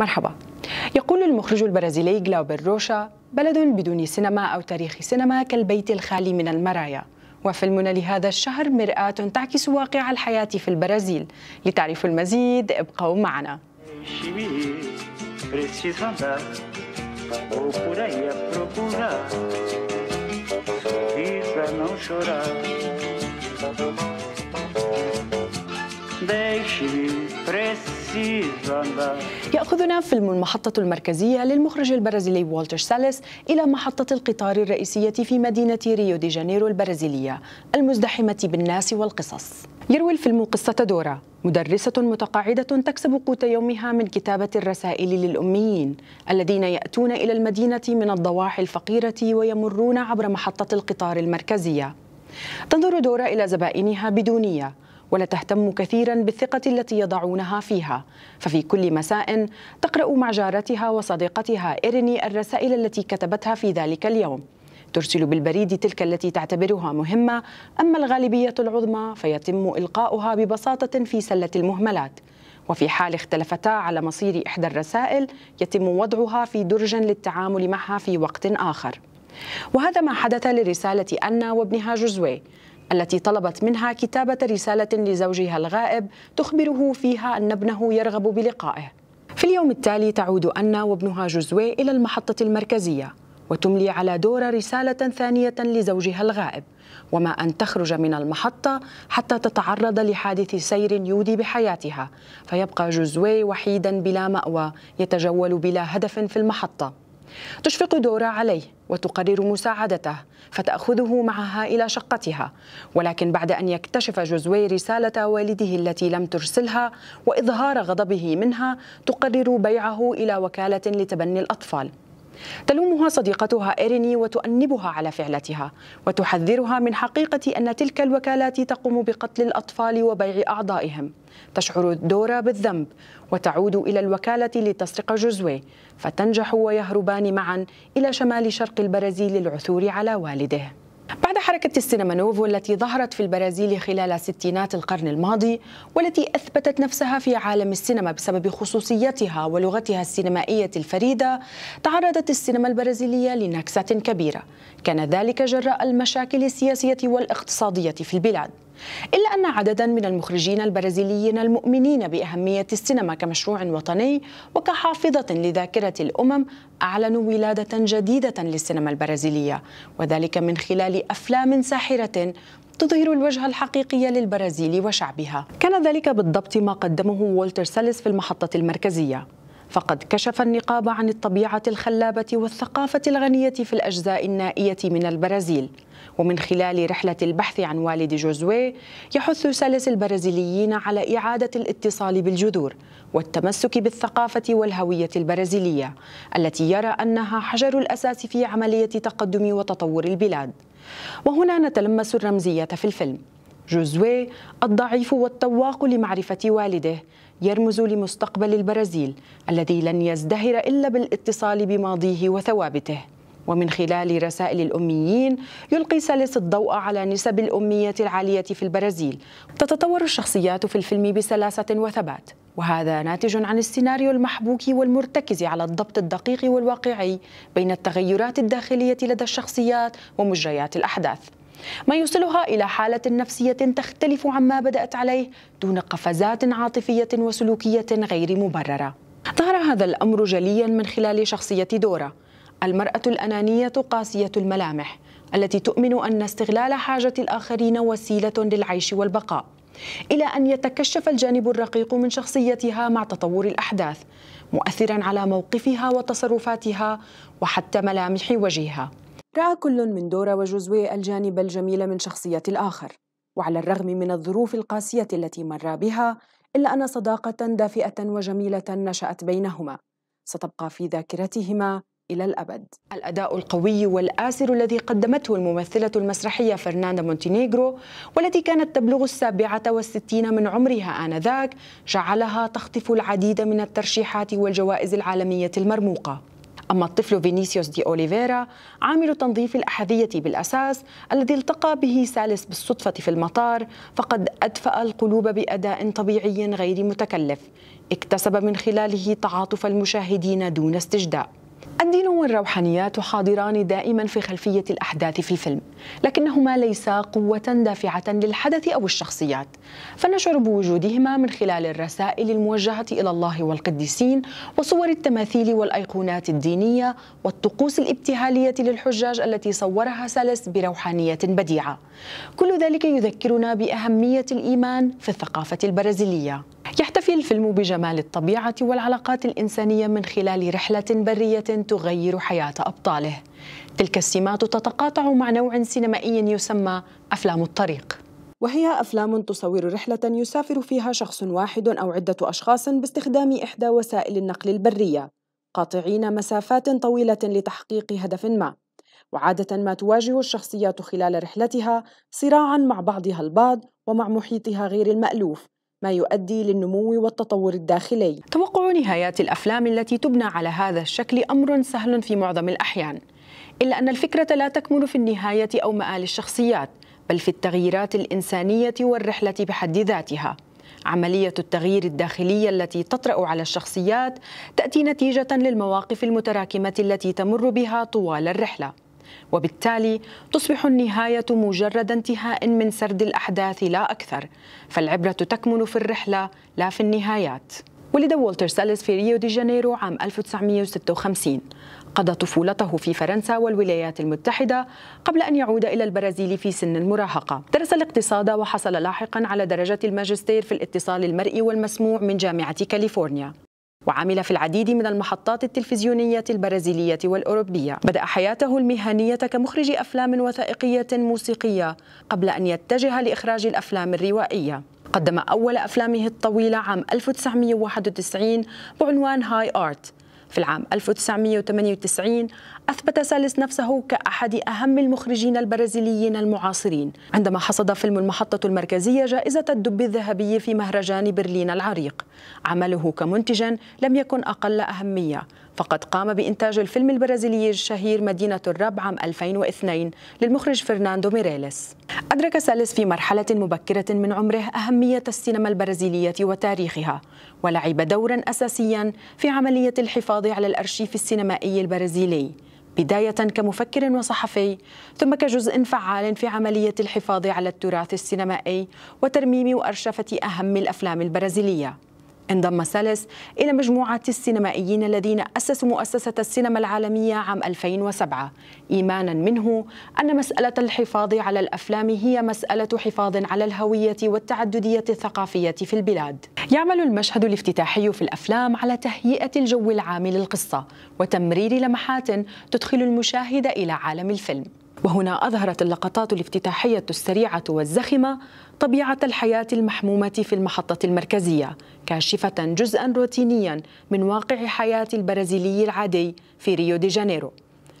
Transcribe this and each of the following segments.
مرحبا يقول المخرج البرازيلي جلاوبر روشا بلد بدون سينما أو تاريخ سينما كالبيت الخالي من المرايا وفيلمنا لهذا الشهر مرآة تعكس واقع الحياة في البرازيل لتعرفوا المزيد ابقوا معنا Deixe-me يأخذنا فيلم المحطة المركزية للمخرج البرازيلي والتر ساليس إلى محطة القطار الرئيسية في مدينة ريو دي جانيرو البرازيلية المزدحمة بالناس والقصص يروي الفيلم قصة دورا مدرسة متقاعدة تكسب قوت يومها من كتابة الرسائل للأميين الذين يأتون إلى المدينة من الضواحي الفقيرة ويمرون عبر محطة القطار المركزية تنظر دورا إلى زبائنها بدونية ولا تهتم كثيرا بالثقة التي يضعونها فيها ففي كل مساء تقرأ مع جارتها وصديقتها إيريني الرسائل التي كتبتها في ذلك اليوم ترسل بالبريد تلك التي تعتبرها مهمة أما الغالبية العظمى فيتم إلقاؤها ببساطة في سلة المهملات وفي حال اختلفتا على مصير إحدى الرسائل يتم وضعها في درج للتعامل معها في وقت آخر وهذا ما حدث لرسالة أنا وابنها جوزوي التي طلبت منها كتابة رسالة لزوجها الغائب تخبره فيها أن ابنه يرغب بلقائه. في اليوم التالي تعود أنا وابنها جزوي إلى المحطة المركزية وتملي على دورا رسالة ثانية لزوجها الغائب وما أن تخرج من المحطة حتى تتعرض لحادث سير يودي بحياتها فيبقى جزوي وحيدا بلا مأوى يتجول بلا هدف في المحطة تشفق دورا عليه وتقرر مساعدته فتأخذه معها إلى شقتها ولكن بعد أن يكتشف جوزوي رسالة والده التي لم ترسلها وإظهار غضبه منها تقرر بيعه إلى وكالة لتبني الأطفال تلومها صديقتها إيريني وتؤنبها على فعلتها وتحذرها من حقيقة أن تلك الوكالات تقوم بقتل الأطفال وبيع أعضائهم تشعر دورا بالذنب وتعود إلى الوكالة لتسرق جوزوي فتنجح ويهربان معا إلى شمال شرق البرازيل للعثور على والده بعد حركة السينما نوفو التي ظهرت في البرازيل خلال ستينات القرن الماضي والتي أثبتت نفسها في عالم السينما بسبب خصوصيتها ولغتها السينمائية الفريدة تعرضت السينما البرازيلية لنكسة كبيرة كان ذلك جراء المشاكل السياسية والاقتصادية في البلاد إلا أن عددا من المخرجين البرازيليين المؤمنين بأهمية السينما كمشروع وطني وكحافظة لذاكرة الأمم أعلنوا ولادة جديدة للسينما البرازيلية وذلك من خلال أفلام ساحرة تظهر الوجه الحقيقي للبرازيل وشعبها كان ذلك بالضبط ما قدمه والتر سالس في المحطة المركزية فقد كشف النقاب عن الطبيعة الخلابة والثقافة الغنية في الأجزاء النائية من البرازيل ومن خلال رحلة البحث عن والد جوزوي يحث سلس البرازيليين على إعادة الاتصال بالجذور والتمسك بالثقافة والهوية البرازيلية التي يرى أنها حجر الأساس في عملية تقدم وتطور البلاد وهنا نتلمس الرمزية في الفيلم جوزوي الضعيف والتواق لمعرفة والده يرمز لمستقبل البرازيل الذي لن يزدهر إلا بالاتصال بماضيه وثوابته ومن خلال رسائل الأميين يلقي سلس الضوء على نسب الأمية العالية في البرازيل تتطور الشخصيات في الفيلم بسلاسة وثبات وهذا ناتج عن السيناريو المحبوك والمرتكز على الضبط الدقيق والواقعي بين التغيرات الداخلية لدى الشخصيات ومجريات الأحداث ما يوصلها إلى حالة نفسية تختلف عما بدأت عليه دون قفزات عاطفية وسلوكية غير مبررة ظهر هذا الأمر جليا من خلال شخصية دورا المرأة الأنانية قاسية الملامح التي تؤمن أن استغلال حاجة الآخرين وسيلة للعيش والبقاء إلى أن يتكشف الجانب الرقيق من شخصيتها مع تطور الأحداث مؤثرا على موقفها وتصرفاتها وحتى ملامح وجهها راى كل من دورا وجوزوي الجانب الجميل من شخصية الآخر وعلى الرغم من الظروف القاسية التي مرا بها إلا أن صداقة دافئة وجميلة نشأت بينهما ستبقى في ذاكرتهما إلى الأبد الأداء القوي والآسر الذي قدمته الممثلة المسرحية فرناندا مونتينيغرو والتي كانت تبلغ السابعة والستين من عمرها آنذاك جعلها تخطف العديد من الترشيحات والجوائز العالمية المرموقة أما الطفل فينيسيوس دي أوليفيرا عامل تنظيف الأحذية بالأساس الذي التقى به سالس بالصدفة في المطار فقد أدفأ القلوب بأداء طبيعي غير متكلف اكتسب من خلاله تعاطف المشاهدين دون استجداء الدين والروحانيات حاضران دائما في خلفية الأحداث في الفيلم لكنهما ليسا قوة دافعة للحدث أو الشخصيات فنشعر بوجودهما من خلال الرسائل الموجهة إلى الله والقديسين وصور التماثيل والأيقونات الدينية والطقوس الابتهالية للحجاج التي صورها سلس بروحانية بديعة كل ذلك يذكرنا بأهمية الإيمان في الثقافة البرازيلية في الفيلم بجمال الطبيعة والعلاقات الإنسانية من خلال رحلة برية تغير حياة أبطاله تلك السمات تتقاطع مع نوع سينمائي يسمى أفلام الطريق وهي أفلام تصور رحلة يسافر فيها شخص واحد أو عدة أشخاص باستخدام إحدى وسائل النقل البرية قاطعين مسافات طويلة لتحقيق هدف ما وعادة ما تواجه الشخصيات خلال رحلتها صراعا مع بعضها البعض ومع محيطها غير المألوف ما يؤدي للنمو والتطور الداخلي توقع نهايات الافلام التي تبنى على هذا الشكل امر سهل في معظم الاحيان الا ان الفكره لا تكمن في النهايه او مآل الشخصيات بل في التغييرات الانسانيه والرحله بحد ذاتها عملية التغيير الداخلية التي تطرأ على الشخصيات تأتي نتيجة للمواقف المتراكمة التي تمر بها طوال الرحلة. وبالتالي تصبح النهاية مجرد انتهاء من سرد الأحداث لا أكثر فالعبرة تكمن في الرحلة لا في النهايات ولد والتر سالس في ريو دي جانيرو عام 1956 قضى طفولته في فرنسا والولايات المتحدة قبل أن يعود إلى البرازيل في سن المراهقة درس الاقتصاد وحصل لاحقا على درجة الماجستير في الاتصال المرئي والمسموع من جامعة كاليفورنيا وعمل في العديد من المحطات التلفزيونية البرازيلية والأوروبية بدأ حياته المهنية كمخرج أفلام وثائقية موسيقية قبل أن يتجه لإخراج الأفلام الروائية قدم أول أفلامه الطويلة عام 1991 بعنوان هاي آرت في العام 1998 أثبت سالس نفسه كأحد أهم المخرجين البرازيليين المعاصرين عندما حصد فيلم المحطة المركزية جائزة الدب الذهبي في مهرجان برلين العريق عمله كمنتج لم يكن أقل أهمية فقد قام بإنتاج الفيلم البرازيلي الشهير مدينة الرب عام 2002 للمخرج فرناندو ميريليس أدرك سالس في مرحلة مبكرة من عمره أهمية السينما البرازيلية وتاريخها ولعب دورا أساسيا في عملية الحفاظ على الأرشيف السينمائي البرازيلي بداية كمفكر وصحفي ثم كجزء فعال في عملية الحفاظ على التراث السينمائي وترميم وأرشفة أهم الأفلام البرازيلية انضم سالس إلى مجموعة السينمائيين الذين أسسوا مؤسسة السينما العالمية عام 2007 إيمانا منه أن مسألة الحفاظ على الأفلام هي مسألة حفاظ على الهوية والتعددية الثقافية في البلاد يعمل المشهد الافتتاحي في الأفلام على تهيئة الجو العام للقصة وتمرير لمحات تدخل المشاهد إلى عالم الفيلم وهنا أظهرت اللقطات الافتتاحية السريعة والزخمة طبيعة الحياة المحمومة في المحطة المركزية كاشفة جزءا روتينيا من واقع حياة البرازيلي العادي في ريو دي جانيرو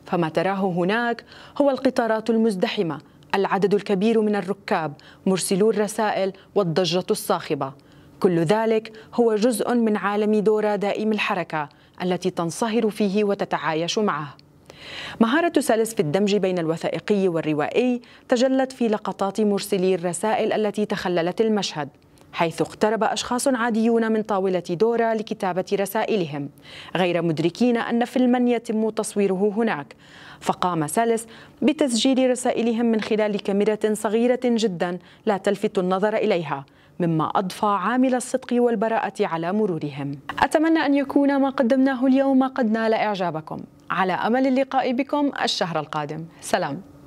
فما تراه هناك هو القطارات المزدحمة العدد الكبير من الركاب مرسلو الرسائل والضجة الصاخبة كل ذلك هو جزء من عالم دورا دائم الحركة التي تنصهر فيه وتتعايش معه مهارة سالس في الدمج بين الوثائقي والروائي تجلت في لقطات مرسلي الرسائل التي تخللت المشهد حيث اقترب أشخاص عاديون من طاولة دورا لكتابة رسائلهم غير مدركين أن فيلما يتم تصويره هناك فقام سالس بتسجيل رسائلهم من خلال كاميرا صغيرة جدا لا تلفت النظر إليها مما أضفى عامل الصدق والبراءة على مرورهم أتمنى أن يكون ما قدمناه اليوم قد نال إعجابكم على أمل اللقاء بكم الشهر القادم سلام